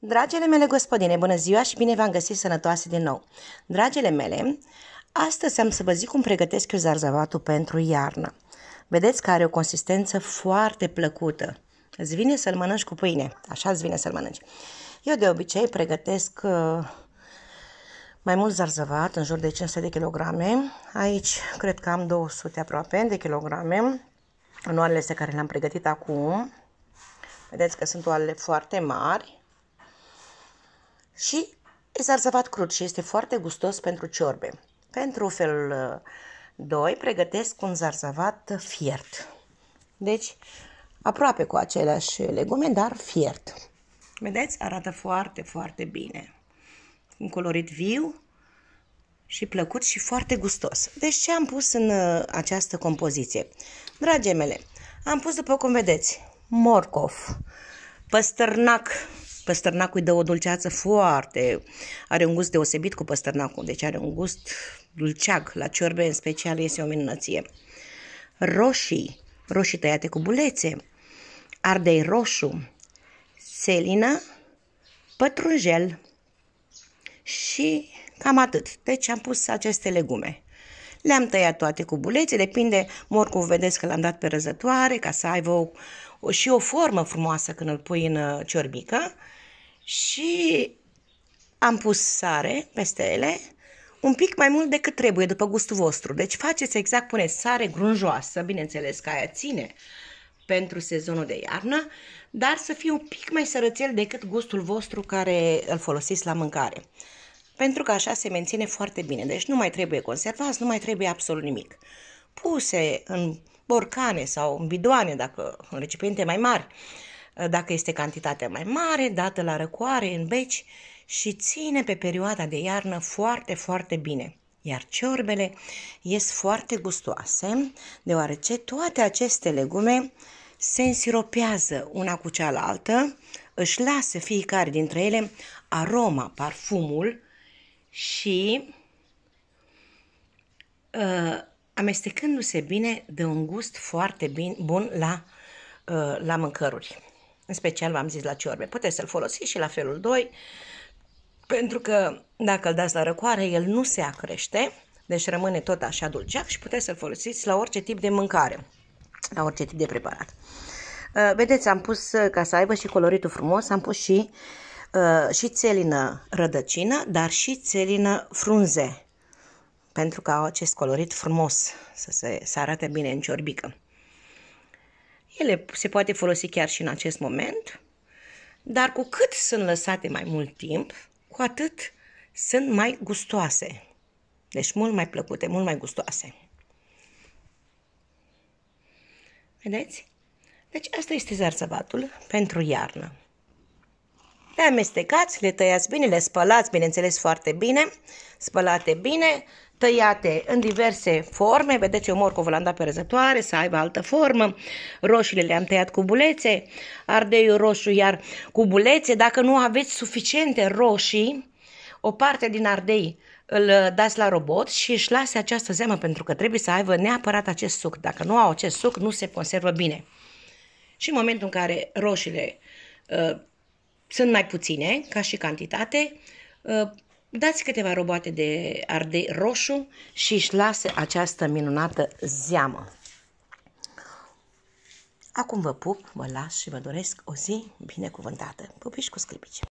Dragele mele gospodine, bună ziua și bine v-am găsit sănătoase din nou. Dragele mele, astăzi am să vă zic cum pregătesc eu zarzavatul pentru iarnă. Vedeți că are o consistență foarte plăcută. Îți vine să-l mănânci cu pâine, așa îți vine să-l mănânci. Eu de obicei pregătesc uh, mai mult zarzavat, în jur de 500 de kilograme. Aici cred că am 200 aproape de kilograme. În oalele astea care le-am pregătit acum, vedeți că sunt oalele foarte mari, și e zarzavat crud și este foarte gustos pentru ciorbe. Pentru felul 2 uh, pregătesc un zarzavat fiert. Deci, aproape cu aceleași legume, dar fiert. Vedeți? Arată foarte, foarte bine. Un colorit viu și plăcut și foarte gustos. Deci ce am pus în uh, această compoziție? Drage mele, am pus, după cum vedeți, morcov, păstârnac, Păstărnacul îi dă o dulceață foarte... Are un gust deosebit cu păstărnacul, deci are un gust dulceag. La ciorbe, în special, este o minunăție. Roșii, roșii tăiate cu bulețe, ardei roșu, selină, pătrunjel și cam atât. Deci am pus aceste legume. Le-am tăiat toate cu bulețe, depinde, morcov vedeți că l-am dat pe răzătoare ca să aibă o, o, și o formă frumoasă când îl pui în uh, ciorbică și am pus sare peste ele, un pic mai mult decât trebuie, după gustul vostru. Deci faceți exact, puneți sare grunjoasă, bineînțeles că aia ține pentru sezonul de iarnă, dar să fie un pic mai sărățel decât gustul vostru care îl folosiți la mâncare. Pentru că așa se menține foarte bine, deci nu mai trebuie conservați, nu mai trebuie absolut nimic. Puse în borcane sau în bidoane, dacă în recipiente mai mari, uh, dacă este cantitatea mai mare, dată la răcoare, în beci și ține pe perioada de iarnă foarte, foarte bine. Iar ciorbele ies foarte gustoase, deoarece toate aceste legume se însiropează una cu cealaltă, își lasă fiecare dintre ele aroma, parfumul și uh, amestecându-se bine, dă un gust foarte bin, bun la, uh, la mâncăruri în special v-am zis la ciorbe. Puteți să-l folosiți și la felul 2, pentru că dacă îl dați la răcoare, el nu se acrește, deci rămâne tot așa dulceac și puteți să-l folosiți la orice tip de mâncare, la orice tip de preparat. Uh, vedeți, am pus, uh, ca să aibă și coloritul frumos, am pus și, uh, și țelină rădăcină, dar și țelină frunze, pentru ca acest colorit frumos să, se, să arate bine în ciorbică ele se poate folosi chiar și în acest moment, dar cu cât sunt lăsate mai mult timp, cu atât sunt mai gustoase. Deci mult mai plăcute, mult mai gustoase. Vedeți? Deci asta este zarțăvatul pentru iarnă. Le amestecați, le tăiați bine, le spălați, bineînțeles, foarte bine, spălate bine, tăiate în diverse forme, vedeți eu mor cu volanda pe răzătoare să aibă altă formă, roșiile le-am tăiat cu bulețe, ardeiul roșu iar cu bulețe, dacă nu aveți suficiente roșii, o parte din ardei îl uh, dați la robot și își lase această zeamă pentru că trebuie să aibă neapărat acest suc. Dacă nu au acest suc, nu se conservă bine. Și în momentul în care roșiile uh, sunt mai puține, ca și cantitate, uh, dați câteva roboate de ardei roșu și își lasă această minunată zeamă. Acum vă pup, vă las și vă doresc o zi binecuvântată. Pupiși cu sclipici!